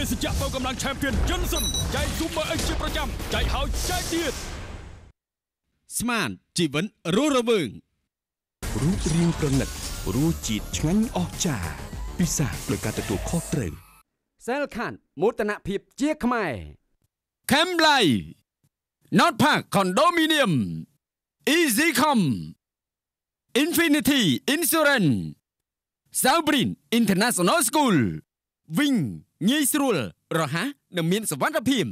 ភេសជ្ជៈដល់កម្លាំងឆែមពីនយិនសិនចែក Super X ជាប្រចាំចែកហើយចែកទៀតស្មានជីវិតរស់រវើងរូបរាងប្រណិតរសជាតិឆ្ងាញ់អស្ចារ្យពិសាដោយការទទួលខុសត្រូវសែលខាន់មោទនភាពជាខ្មែរខេមឡៃ Not Park Condominium EasyCom Infinity Insurance Saubrin International School Wing ងាយស្រួលរហ័សនិងមានសវត្ថភាព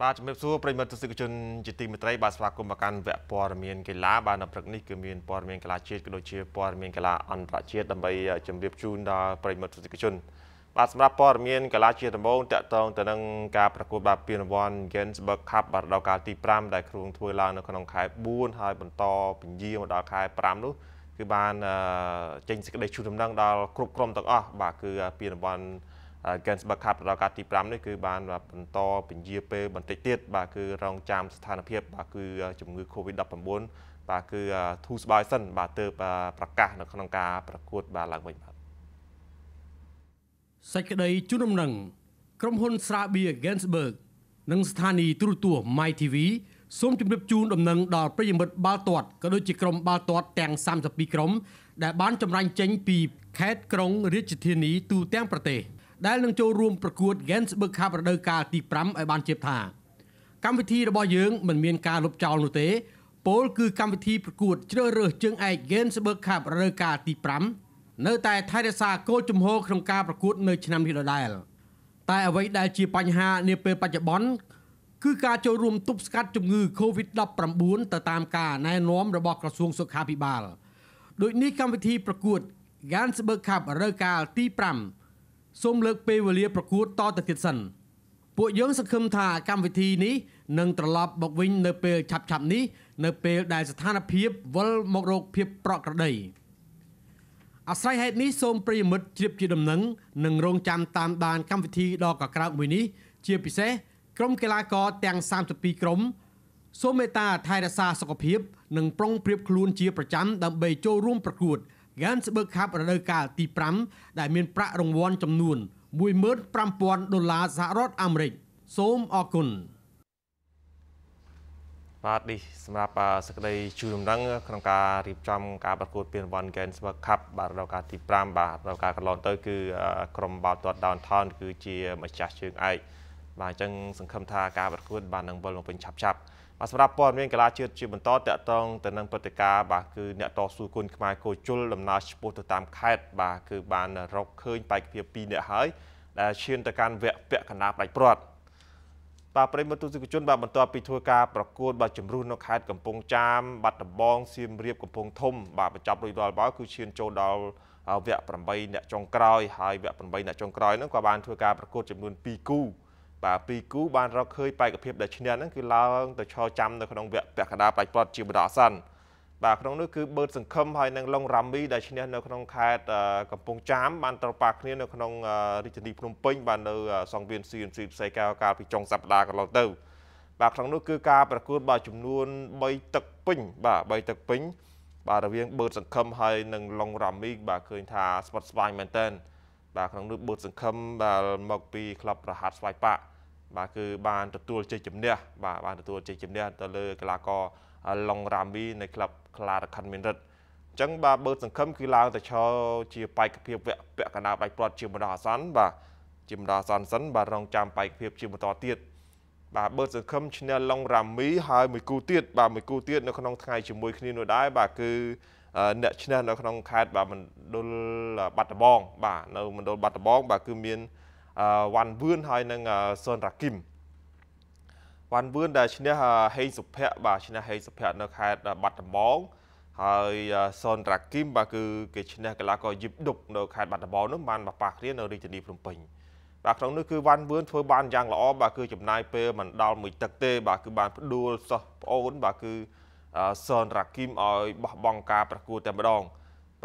បាទជំរាបសួរប្រិមត្តទស្សនិកជនជាទីមេត្រីបាទស្វាគមន៍មកកាន់វគ្គព័ត៌មានកីឡាបាទនៅព្រឹកនេះគឺមានព័ត៌មានកីឡាជាតិក៏ដូចជាព័ត៌មានកីឡាអន្តរជាតិដើម្បីជម្រាបជូនដល់ប្រិមត្តទស្សនិកជនបាទសម្រាប់ព័ត៌មានកីឡាជាតិដំបូងតាក់ទងទៅនឹងការប្រកួតបាល់ពានរង្វាន់ Gensburg Cup បាទដល់កាលទី5ដែលគ្រោងធ្វើឡើងនៅក្នុងខែ4ហើយបន្តពញាមកដល់ខែ5នោះគឺបានចេញសេចក្តីជូនដំណឹងដល់គ្រប់ក្រុមទាំងអស់បាទគឺពានរង្វាន់ Gensburg Cup រដូវកាលទី5នេះគឺបាន បន្តពន្យាពេលបន្តិចទៀតបាទគឺរងចាំស្ថានភាព បាទគឺជំងឺ Covid-19 បាទគឺធូរស្បើយសិន បាទទើបប្រកាស នៅ ក្នុងការប្រកួតបាទឡើងវិញបាទសេចក្តី ជូនដំណឹងក្រុមហ៊ុនស្រាបៀ Gensburg និងស្ថានីយ៍ទូរទស្សន៍ My TV សូមជម្រាបជូនដំណឹងដល់ប្រិយមិត្តបាល់ទាត់ក៏ដូចជាក្រុមបាល់ទាត់ទាំង32ក្រុមដែល បានចម្រាញ់ចេញពី ខេត្តក្រុងរាជធានីទូទាំងប្រទេសដែលនឹងចូលរួមប្រកួត Gensburg Cup រដូវកាលទី5ឲ្យបានជៀបថាកម្មវិធីរបស់យើងមិនមានការលុបចោលនោះទេពោលគឺកម្មវិធីប្រកួតជ្រើសរើសជើងឯក Gensburg Cup រដូវកាលទី5នៅតែថែរក្សាគោលជំហរក្នុងការប្រកួត នៅឆ្នាំនេះដដែលតែអ្វីដែលជាបញ្ហានាពេលបច្ចុប្បន្នគឺការចូលរួមទប់ស្កាត់ជំងឺ Covid-19 ទៅតាមការណែនាំរបស់ក្រសួងសុខាភិបាលដូចនេះកម្មវិធីប្រកួត Gansberg Cup រដូវកាលទី5សូមលើកពេលវេលាប្រកួតតទៅទៀតសិនពួកយើងសង្ឃឹមថាកម្មវិធីនេះនឹងត្រឡប់មកវិញនៅពេលឆាប់ៗនេះនៅពេលដែលស្ថានភាពវិលមករោគភាពប្រក្រតីអាស្រ័យហេតុនេះសូមប្រិយមិត្តជ្រាបជាដំណឹងនិងរងចាំតាមដានកម្មវិធីដ៏កក្រោកមួយនេះជាពិសេសក្រុមកីឡាករទាំង32ក្រុមសូមមេត្តាថែរក្សាសុខភាពនិងប្រុងប្រៀបខ្លួនជាប្រចាំដើម្បីចូលរួមប្រកួត Gansberg Cup រដូវកាលទី5ដែលមានប្រាក់រង្វាន់ចំនួន15,000ដុល្លារសហរដ្ឋអាមេរិកសូមអរគុណបាទនេះសម្រាប់សក្តីជួយដំណឹងក្នុងការរៀបចំការប្រកួតពានរង្វាន់ Gansberg Cup បាទរដូវកាលទី5បាទរដូវកាលកន្លងទៅគឺក្រុមបាល់ទាត់ Downtown គឺជាម្ចាស់ជើងឯកបាទអញ្ចឹងសង្ឃឹមថាការប្រកួតបាននឹងវិលមកវិញឆាប់ឆាប់បាទសម្រាប់ព័ត៌មានកីឡាជាតិជាបន្តតកតងទៅនឹងព្រឹត្តិការណ៍បាទគឺអ្នកតស៊ូគុណខ្មែរកោជលដំណើរឆ្ពោះទៅតាមខេត្តបាទគឺបានរកឃើញបេក្ខភាព2នាក់ហើយដែលឈានទៅកាន់វគ្គពាក់កណ្ដាលផ្ដាច់ព្រាត់បាទប្រិមត្តទស្សនិកជនបាទបន្ទាប់ពីធ្វើការប្រកួតបាទជំរុះនៅខេត្តកំពង់ចាម បាត់ដំបងសៀមរាបកំពង់ធំ បាទបញ្ចប់រួចរាល់មកគឺឈានចូលដល់វគ្គ8អ្នកចុងក្រោយហើយវគ្គ8អ្នកចុងក្រោយហ្នឹងក៏បានធ្វើការប្រកួតចំនួន2គូបាទពីគូបានរកឃើញបេក្ខភាពដែលឈ្នះហ្នឹងគឺឡើងទៅឆោចាំនៅក្នុងវគ្គពាក់កណ្ដាលផ្លាច់ព្រាត់ជាបន្តអាសន្នបាទក្នុងនោះគឺបឺតសង្ឃឹមហើយនឹងឡុងរ៉ាមីដែលឈ្នះនៅក្នុងខេត្តកំពង់ចាមបានត្រប៉ះគ្នានៅក្នុងរាជធានីភ្នំពេញបាទនៅសង្វៀន CMC ផ្សេងកាលកាលពីចុងសប្តាហ៍កន្លងទៅ បាទក្នុងនោះគឺការប្រកួតបាទចំនួន3ទឹកពេញបាទ3ទឹកពេញបាទរវាងបឺតសង្ឃឹមហើយនឹងឡុងរ៉ាមី បាទឃើញថាស្វិតស្វាញមែនតើបាទក្នុងនោះបូតសង្ឃឹមដែលមកពីក្លឹបប្រហាត់ស្វាយប៉ាបាទគឺបាន ទទួលជ័យជំនះបាទបានទទួលជ័យជំនះទៅលើកីឡាករឡុងរ៉ាមីនៃក្លឹបខ្លារខិនមានរិទ្ធអញ្ចឹងបាទបើ សង្ឃឹមគឺឡើងទៅឈរជាបេក្ខភាពវគ្គពាក់កណ្ដាលដាច់ព្រាត់ជាបណ្ដោះអាសន្នបាទជាបណ្ដោះអាសន្នសិន បាទរងចាំបេក្ខភាពជាបន្តទៀតបាទបើ សង្ឃឹមឈ្នះឡុងរ៉ាមី ហើយមួយគូទៀតបាទមួយគូទៀតនៅក្នុងថ្ងៃជាមួយគ្នានោះដែរបាទគឺអ្នកឈ្នះនៅក្នុងខេត្តបាទមណ្ឌលបាត់ដំបង បាទនៅមណ្ឌលបាត់ដំបង បាទគឺមានវ៉ាន់វឿនហើយនិងសុនរាគីមវ៉ាន់វឿនដែលឈ្នះហេងសុភ័ក្របាទឈ្នះហេងសុភ័ក្រនៅខេត្តបាត់ដំបងហើយសុនរាគីមបាទគឺគេឈ្នះកីឡាករយីបដុកនៅខេត្តបាត់ដំបងនោះបានបបាគ្នានៅរាជធានីភ្នំពេញ បាទក្នុងនេះគឺវ៉ាន់វឿនធ្វើបានយ៉ាងល្អបាទគឺចំណាយពេលមិនដល់មួយទឹកទេ បាទគឺបានផ្ដួលសោះប្អូនបាទគឺសនរ៉ាគីមឲ្យបោះបង់ការប្រកួតតែម្ដង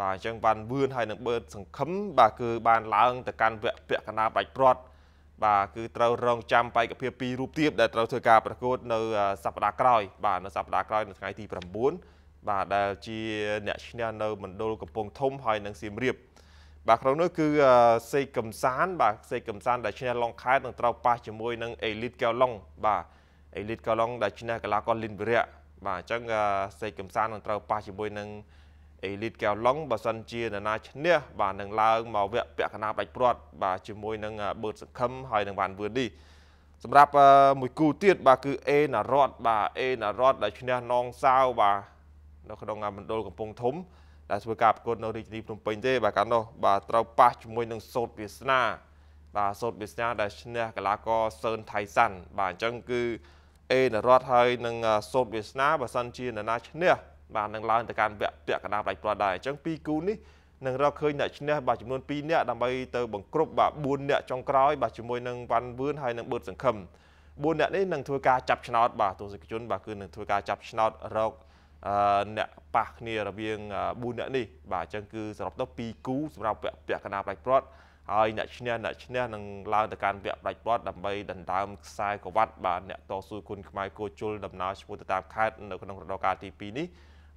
បាទអញ្ចឹងបានវឿនហើយនឹងបឺតសង្ឃឹមបាទគឺបានឡើងទៅកាន់វគ្គពាក់កណ្ដាលបាច់ព្រាត់បាទគឺត្រូវរងចាំបេក្ខភាព2រូបទៀតដែលត្រូវធ្វើការប្រកួតនៅសប្ដាហ៍ក្រោយ បាទនៅសប្ដាហ៍ក្រោយនៅថ្ងៃទី9បាទដែលជាអ្នកឈ្នះនៅមណ្ឌលកំពង់ធំហើយនឹងសៀមរាប បាទក្នុងនោះគឺសេកកំសាន បាទសេកកំសានដែលឈ្នះឡុងខេតនឹងត្រូវប៉ះជាមួយនឹងអេលីតកែវឡុងបាទអេលីតកែវឡុងដែលឈ្នះកីឡាករលីនវិរៈបាទអញ្ចឹងសេកកំសាន្តនឹងត្រូវប៉ះជាមួយនឹង Elite កែវឡុងបើសិនជាអ្នកណាឈ្នះបាទនឹងឡើងមកវគ្គពាក់កណ្ដាលផ្ដាច់ព្រាត់បាទជាមួយនឹងបឺតសង្ឃឹមហើយនឹងវ៉ាន់វឿននេះសម្រាប់មួយគូទៀតបាទគឺអេណារ៉តបាទអេណារ៉តដែលឈ្នះនងសាវបាទនៅក្នុងមណ្ឌលកំពង់ធំ ដែលធ្វើការប្រកួតនៅរាជធានីភ្នំពេញទេបាទកាលនោះបាទត្រូវប៉ះជាមួយនឹងសោតវាសនាបាទសោតវាសនាដែលឈ្នះកីឡាករសឿនថៃសាន់ បាទអញ្ចឹងគឺអេនរដ្ឋហើយនឹងសូត្រវាសនាបើសិនជានរណាឈ្នះបាទនឹងឡើងទៅកាន់វគ្គពាក់កណ្ដាលផ្ដាច់ព្រាត់ដែរអញ្ចឹងពីរគូនេះនឹងរកឃើញអ្នកឈ្នះបាទចំនួន2នាក់ដើម្បីទៅបង្ក្រប់បាទ4នាក់ចុងក្រោយបាទជាមួយនឹងវ៉ាន់វឿនហើយនឹងបឺតសង្ឃឹម4នាក់នេះនឹងធ្វើការចាប់ឆ្នោតបាទទស្សនិកជនបាទគឺនឹងធ្វើការចាប់ឆ្នោតរកអ្នកប៉ះគ្នារវាង4នាក់នេះបាទអញ្ចឹងគឺសរុបទៅ2គូសម្រាប់វគ្គពាក់កណ្ដាលផ្ដាច់ព្រាត់ហើយអ្នកឈ្នះអ្នកឈ្នះនឹងឡើងទៅកាន់វគ្គផ្ដាច់ព្រាត់ដើម្បីដណ្ដើមខ្សែក្រវ៉ាត់បាទអ្នកតស៊ូគុណខ្មែរគោជុលដំណើរឈ្មោះទៅតាមខេត្តនៅក្នុងរដូវកាលទី2នេះ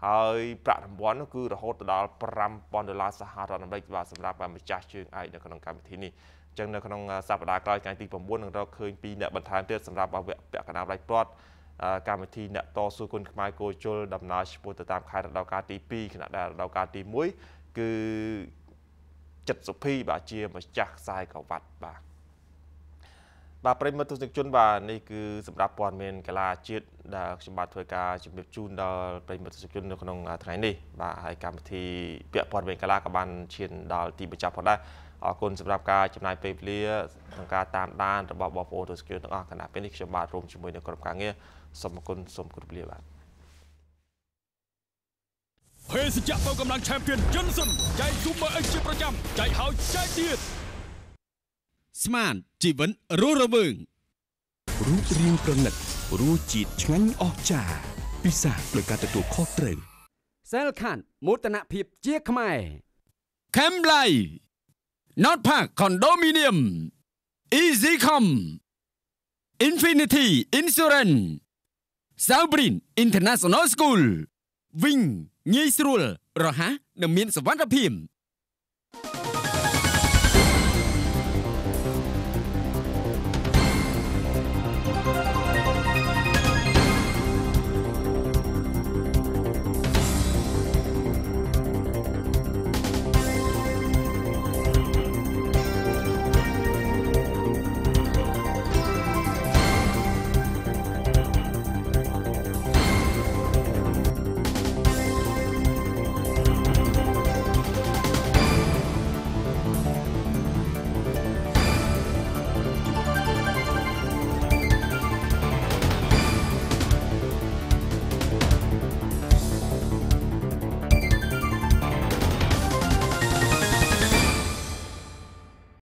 ហើយប្រាក់រង្វាន់នោះគឺរហូតដល់5000ដុល្លារសហរដ្ឋអាមេរិកបាទសម្រាប់ម្ចាស់ជើងឯកនៅក្នុងកម្មវិធីនេះចឹងនៅក្នុងសប្តាហ៍ក្រោយថ្ងៃទី9នឹងរកឃើញពីអ្នកបន្ថែមទៀតសម្រាប់វគ្គពាក់កណ្ដាលផ្ដាច់ព្រាត់កម្មវិធីអ្នកតស៊ូគុណខ្មែរគោជុលដំណើរឈ្មោះទៅតាមខេត្តរដូវកាលទី2ខណៈដែលរដូវកាលទី1គឺចិត្តសុភីបាទជាម្ចាស់ខ្សែក្រវ៉ាត់បាទបាទប្រិមត្តទស្សនិកជនបាទនេះគឺសម្រាប់ព័ត៌មានកីឡាជាតិដែលខ្ញុំបាទធ្វើការជម្រាបជូនដល់ប្រិមត្តទស្សនិកជននៅក្នុងថ្ងៃនេះបាទហើយកម្មវិធីពាក់ព័ន្ធវិញកីឡាក៏បានឈានដល់ទីបញ្ចប់ផងដែរអរគុណសម្រាប់ការចំណាយពេលវេលាក្នុងការតាមដានរបស់បងប្អូនទស្សនិកជនទាំងអស់គណៈពេលនេះខ្ញុំបាទរួមជាមួយនៅក្រុមការងារសូមអរគុណសូមគោរពលាបាទភេសជ្ជៈបើកម្លាំងឆែមពីនយិនសិនចែក Super X ជាប្រចាំចែកហើយចែកទៀតស្មានជីវិតរស់រវើងរូបរាងប្រណិតរសជាតិឆ្ងាញ់អស្ចារ្យពិសាលើការទទួលខុសត្រូវសែលខានមោទនភាពជាខ្មែរខាំឡៃ Not Park Condominium EasyCom Infinity Insurance Saubrin International School Wing ងាយស្រួលរហ័សនិងមានសុវត្ថិភាព។